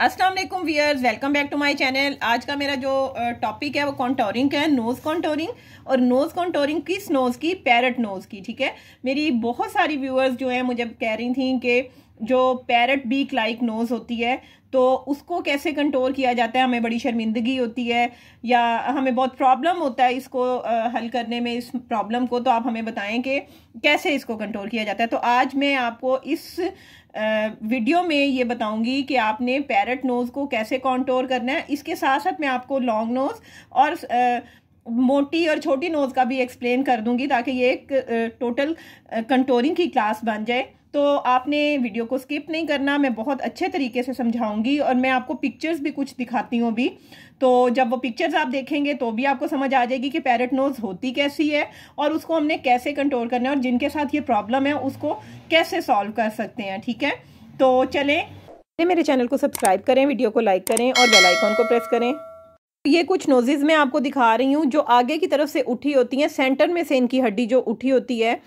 Aslam viewers viewers welcome back to my channel आज का मेरा जो टॉपिक है वो कॉन्टोरिंग का है नोज़ कॉन्टोरिंग और नोज़ कॉन्टोरिंग किस नोज़ की पैरट नोज़ की ठीक है मेरी बहुत सारी व्यूअर्स जो हैं मुझे कह रही थी कि जो पैरट बीक लाइक नोज़ होती है तो उसको कैसे कंट्रोल किया जाता है हमें बड़ी शर्मिंदगी होती है या हमें बहुत प्रॉब्लम होता है इसको हल करने में इस प्रॉब्लम को तो आप हमें बताएं कि कैसे इसको कंट्रोल किया जाता है तो आज मैं आपको इस वीडियो में ये बताऊंगी कि आपने पैरट नोज़ को कैसे कंट्रोल करना है इसके साथ साथ मैं आपको लॉन्ग नोज़ और मोटी और छोटी नोज़ का भी एक्सप्लेन कर दूंगी ताकि ये एक टोटल कंट्रोलिंग की क्लास बन जाए तो आपने वीडियो को स्किप नहीं करना मैं बहुत अच्छे तरीके से समझाऊंगी और मैं आपको पिक्चर्स भी कुछ दिखाती हूँ अभी तो जब वो पिक्चर्स आप देखेंगे तो भी आपको समझ आ जाएगी कि पैरट नोज होती कैसी है और उसको हमने कैसे कंट्रोल करना है और जिनके साथ ये प्रॉब्लम है उसको कैसे सॉल्व कर सकते हैं ठीक है तो चलें मेरे चैनल को सब्सक्राइब करें वीडियो को लाइक करें और बेल आइकॉन को प्रेस करें ये कुछ नोजेज मैं आपको दिखा रही हूँ जो आगे की तरफ से उठी होती हैं सेंटर में से इनकी हड्डी जो उठी होती है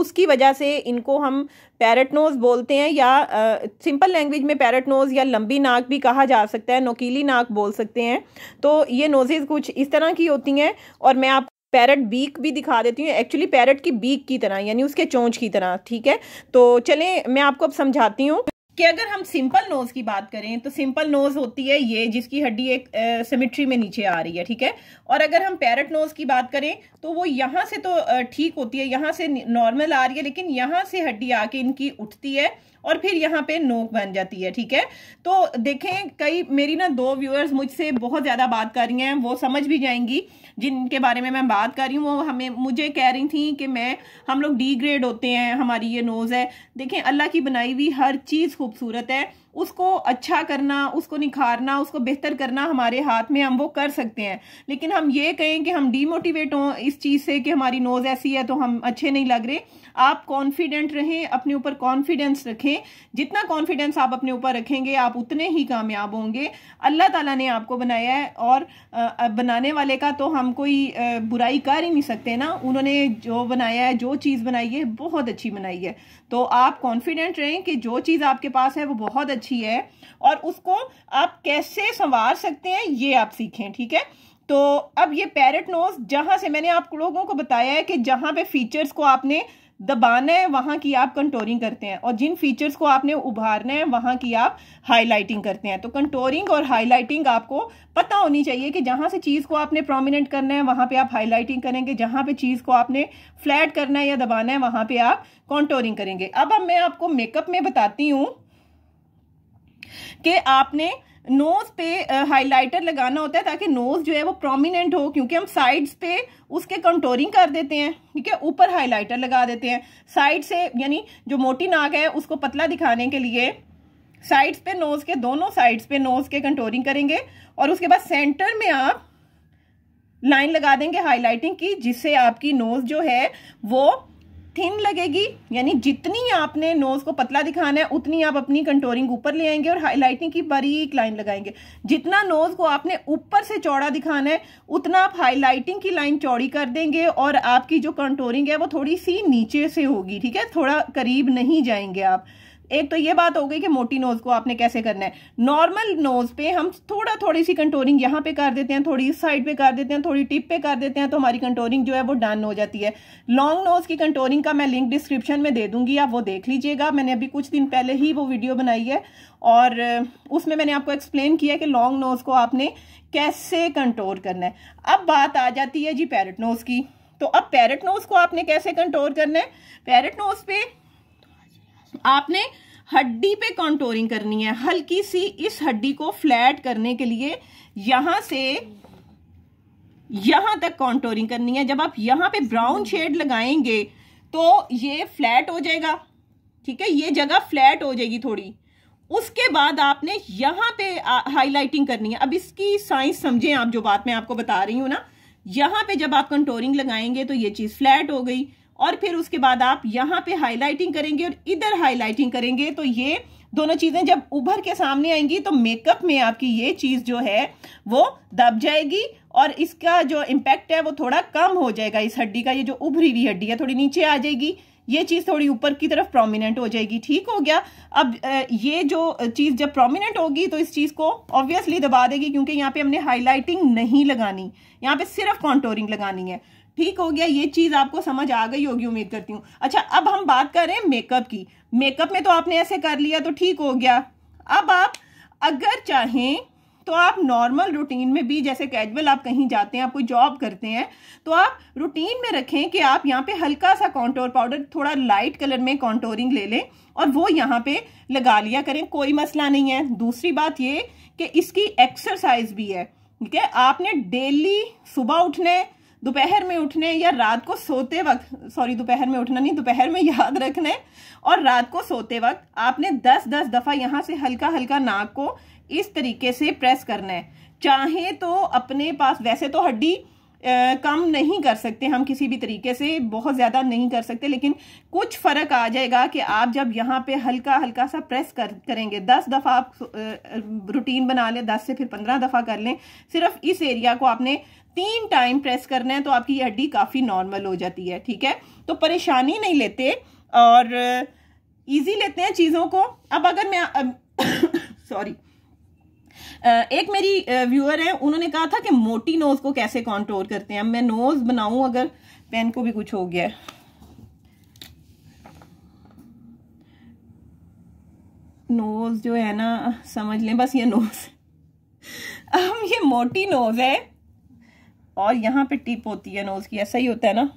उसकी वजह से इनको हम पैरट नोज़ बोलते हैं या आ, सिंपल लैंग्वेज में पैरट नोज़ या लंबी नाक भी कहा जा सकता है नोकीली नाक बोल सकते हैं तो ये नोजेज कुछ इस तरह की होती हैं और मैं आपको पैरट बीक भी दिखा देती हूँ एक्चुअली पैरट की बीक की तरह यानी उसके चोंच की तरह ठीक है तो चलें मैं आपको अब समझाती हूँ कि अगर हम सिंपल नोज की बात करें तो सिंपल नोज होती है ये जिसकी हड्डी एक सिमिट्री में नीचे आ रही है ठीक है और अगर हम पैरट नोज की बात करें तो वो यहाँ से तो ठीक होती है यहाँ से नॉर्मल आ रही है लेकिन यहाँ से हड्डी आके इनकी उठती है और फिर यहाँ पे नोक बन जाती है ठीक है तो देखें कई मेरी ना दो व्यूअर्स मुझसे बहुत ज़्यादा बात कर रही हैं वो समझ भी जाएंगी जिनके बारे में मैं बात कर रही हूँ वो हमें मुझे कह रही थी कि मैं हम लोग डीग्रेड होते हैं हमारी ये नोज़ है देखें अल्लाह की बनाई हुई हर चीज़ खूबसूरत है उसको अच्छा करना उसको निखारना उसको बेहतर करना हमारे हाथ में हम वो कर सकते हैं लेकिन हम ये कहें कि हम डीमोटिवेट हों इस चीज़ से कि हमारी नोज़ ऐसी है तो हम अच्छे नहीं लग रहे आप कॉन्फिडेंट रहें अपने ऊपर कॉन्फिडेंस रखें जितना कॉन्फिडेंस आप अपने ऊपर रखेंगे आप उतने ही कामयाब होंगे अल्लाह ताला ने आपको बनाया है और बनाने वाले का तो हम कोई बुराई कर ही नहीं सकते ना उन्होंने जो बनाया है जो चीज़ बनाई है बहुत अच्छी बनाई है तो आप कॉन्फिडेंट रहें कि जो चीज़ आपके पास है वो बहुत अच्छी अच्छी है और उसको आप कैसे संवार सकते हैं ये आप सीखें ठीक है तो अब ये पैरट नोज जहाँ से मैंने आप लोगों को बताया है कि जहाँ पे फीचर्स को आपने दबाना है वहाँ की आप कंटोरिंग करते हैं और जिन फीचर्स को आपने उभारना है वहाँ की आप हाईलाइटिंग करते हैं तो कंटोरिंग और हाईलाइटिंग आपको पता होनी चाहिए कि जहाँ से चीज़ को आपने प्रोमिनेंट करना है वहाँ पे आप हाईलाइटिंग करेंगे जहाँ पे चीज़ को आपने फ्लैट करना है या दबाना है वहाँ पे आप कॉन्टोरिंग करेंगे अब अब मैं आपको मेकअप में बताती हूँ कि आपने नोज पे हाइलाइटर लगाना होता है ताकि नोज जो है वो प्रोमिनेंट हो क्योंकि हम साइड्स पे उसके कंटोरिंग कर देते हैं ठीक है ऊपर हाइलाइटर लगा देते हैं साइड से यानी जो मोटी नाक है उसको पतला दिखाने के लिए साइड्स पे नोज के दोनों साइड्स पे नोज के कंटोरिंग करेंगे और उसके बाद सेंटर में आप लाइन लगा देंगे हाईलाइटिंग की जिससे आपकी नोज जो है वो थिन लगेगी यानी जितनी आपने नोज को पतला दिखाना है उतनी आप अपनी कंटोरिंग ऊपर ले आएंगे और हाईलाइटिंग की बारीक लाइन लगाएंगे जितना नोज को आपने ऊपर से चौड़ा दिखाना है उतना आप हाईलाइटिंग की लाइन चौड़ी कर देंगे और आपकी जो कंटोरिंग है वो थोड़ी सी नीचे से होगी ठीक है थोड़ा करीब नहीं जाएंगे आप एक तो ये बात हो गई कि मोटी नोज को आपने कैसे करना है नॉर्मल नोज पे हम थोड़ा थोड़ी सी कंटोरिंग यहाँ पे कर देते हैं थोड़ी इस साइड पे कर देते हैं थोड़ी टिप पे कर देते हैं तो हमारी कंटोरिंग जो है वो डन हो जाती है लॉन्ग नोज की कंटोरिंग का मैं लिंक डिस्क्रिप्शन में दे दूंगी आप वो देख लीजिएगा मैंने अभी कुछ दिन पहले ही वो वीडियो बनाई है और उसमें मैंने आपको एक्सप्लेन किया कि लॉन्ग नोज को आपने कैसे कंट्रोल करना है अब बात आ जाती है जी पैरट नोज की तो अब पैरट नोज को आपने कैसे कंट्रोल करना है पैरट नोज पे आपने हड्डी पे कॉन्टोरिंग करनी है हल्की सी इस हड्डी को फ्लैट करने के लिए यहां से यहां तक कॉन्टोरिंग करनी है जब आप यहां पे ब्राउन शेड लगाएंगे तो ये फ्लैट हो जाएगा ठीक है ये जगह फ्लैट हो जाएगी थोड़ी उसके बाद आपने यहां पे हाईलाइटिंग करनी है अब इसकी साइंस समझे आप जो बात मैं आपको बता रही हूं ना यहां पे जब आप कंटोरिंग लगाएंगे तो ये चीज़ फ्लैट हो गई और फिर उसके बाद आप यहाँ पे हाईलाइटिंग करेंगे और इधर हाईलाइटिंग करेंगे तो ये दोनों चीज़ें जब उभर के सामने आएंगी तो मेकअप में आपकी ये चीज़ जो है वो दब जाएगी और इसका जो इम्पैक्ट है वो थोड़ा कम हो जाएगा इस हड्डी का ये जो उभरी हुई हड्डी है थोड़ी नीचे आ जाएगी ये चीज़ थोड़ी ऊपर की तरफ प्रोमिनेंट हो जाएगी ठीक हो गया अब ये जो चीज़ जब प्रोमिनेंट होगी तो इस चीज़ को ऑब्वियसली दबा देगी क्योंकि यहाँ पे हमने हाईलाइटिंग नहीं लगानी यहाँ पे सिर्फ कॉन्टोरिंग लगानी है ठीक हो गया ये चीज़ आपको समझ आ गई होगी उम्मीद करती हूँ अच्छा अब हम बात कर रहे हैं मेकअप की मेकअप में तो आपने ऐसे कर लिया तो ठीक हो गया अब आप अगर चाहें तो आप नॉर्मल रूटीन में भी जैसे कैजुअल आप कहीं जाते हैं आप कोई जॉब करते हैं तो आप रूटीन में रखें कि आप यहाँ पे हल्का सा कॉन्टोर पाउडर थोड़ा लाइट कलर में कॉन्टोरिंग ले लें और वो यहाँ पे लगा लिया करें कोई मसला नहीं है दूसरी बात ये कि इसकी एक्सरसाइज भी है ठीक है आपने डेली सुबह उठना है दोपहर में उठने या रात को सोते वक्त सॉरी दोपहर में उठना नहीं दोपहर में याद रखना है और रात को सोते वक्त आपने 10-10 दफ़ा यहाँ से हल्का हल्का नाक को इस तरीके से प्रेस करना है चाहे तो अपने पास वैसे तो हड्डी कम नहीं कर सकते हम किसी भी तरीके से बहुत ज़्यादा नहीं कर सकते लेकिन कुछ फ़र्क आ जाएगा कि आप जब यहाँ पे हल्का हल्का सा प्रेस कर करेंगे दस दफ़ा आप रूटीन बना लें दस से फिर पंद्रह दफ़ा कर लें सिर्फ इस एरिया को आपने तीन टाइम प्रेस करना है तो आपकी हड्डी काफ़ी नॉर्मल हो जाती है ठीक है तो परेशानी नहीं लेते और इजी लेते हैं चीज़ों को अब अगर मैं सॉरी एक मेरी व्यूअर है उन्होंने कहा था कि मोटी नोज़ को कैसे कंट्रोल करते हैं मैं नोज़ बनाऊं अगर पेन को भी कुछ हो गया नोज़ जो है ना समझ लें बस ये नोज़ अब ये मोटी नोज़ है और यहाँ पे टिप होती है नोज़ की ऐसा ही होता है ना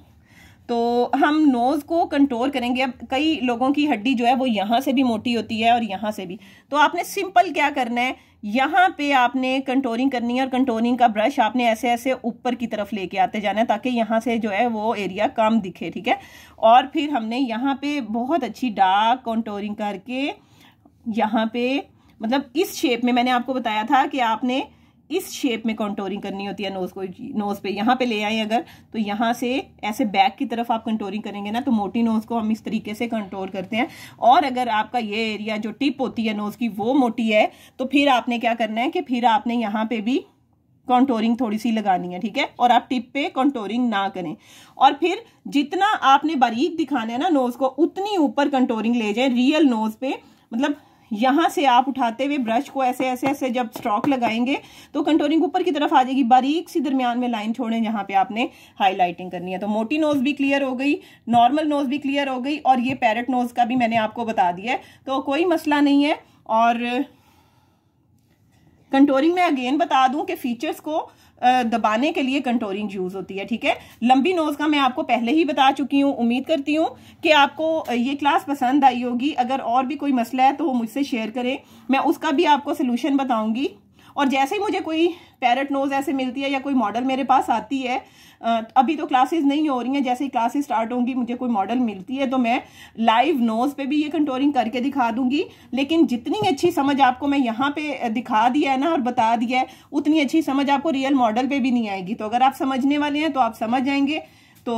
तो हम नोज़ को कंट्रोल करेंगे अब कई लोगों की हड्डी जो है वो यहाँ से भी मोटी होती है और यहाँ से भी तो आपने सिंपल क्या करना है यहाँ पे आपने कंटोरिंग करनी है और कंटोरिंग का ब्रश आपने ऐसे ऐसे ऊपर की तरफ लेके आते जाना है ताकि यहाँ से जो है वो एरिया कम दिखे ठीक है और फिर हमने यहाँ पे बहुत अच्छी डार्क कंटोरिंग करके यहाँ पे मतलब इस शेप में मैंने आपको बताया था कि आपने इस शेप में कंटोरिंग करनी होती है नोज़ को नोज़ पे यहाँ पे ले आए अगर तो यहाँ से ऐसे बैक की तरफ आप कंटोरिंग करेंगे ना तो मोटी नोज़ को हम इस तरीके से कंट्रोल करते हैं और अगर आपका ये एरिया जो टिप होती है नोज़ की वो मोटी है तो फिर आपने क्या करना है कि फिर आपने यहाँ पे भी कंटोरिंग थोड़ी सी लगानी है ठीक है और आप टिप पे कंटोरिंग ना करें और फिर जितना आपने बारीक दिखाना है ना नोज़ को उतनी ऊपर कंटोरिंग ले जाए रियल नोज़ पे मतलब यहाँ से आप उठाते हुए ब्रश को ऐसे ऐसे ऐसे जब स्ट्रॉक लगाएंगे तो कंटोरिंग ऊपर की तरफ आ जाएगी बारीक सी दरमियान में लाइन छोड़ें जहाँ पे आपने हाईलाइटिंग करनी है तो मोटी नोज भी क्लियर हो गई नॉर्मल नोज भी क्लियर हो गई और ये पैरट नोज का भी मैंने आपको बता दिया है तो कोई मसला नहीं है और कंटोरिंग में अगेन बता दूं कि फीचर्स को दबाने के लिए कंटोरिंग यूज़ होती है ठीक है लंबी नोज़ का मैं आपको पहले ही बता चुकी हूँ उम्मीद करती हूँ कि आपको ये क्लास पसंद आई होगी अगर और भी कोई मसला है तो वो मुझसे शेयर करें मैं उसका भी आपको सोल्यूशन बताऊंगी और जैसे ही मुझे कोई पैरट नोज़ ऐसे मिलती है या कोई मॉडल मेरे पास आती है अभी तो क्लासेस नहीं हो रही हैं जैसे ही क्लासेस स्टार्ट होंगी मुझे कोई मॉडल मिलती है तो मैं लाइव नोज़ पे भी ये कंट्रोलिंग करके दिखा दूंगी लेकिन जितनी अच्छी समझ आपको मैं यहाँ पे दिखा दिया है ना और बता दिया है उतनी अच्छी समझ आपको रियल मॉडल पर भी नहीं आएगी तो अगर आप समझने वाले हैं तो आप समझ जाएंगे तो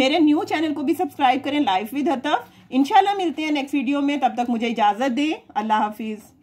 मेरे न्यू चैनल को भी सब्सक्राइब करें लाइव विद हतफ इंशाल्लाह मिलते हैं नेक्स्ट वीडियो में तब तक मुझे इजाज़त दें अल्लाह हाफिज़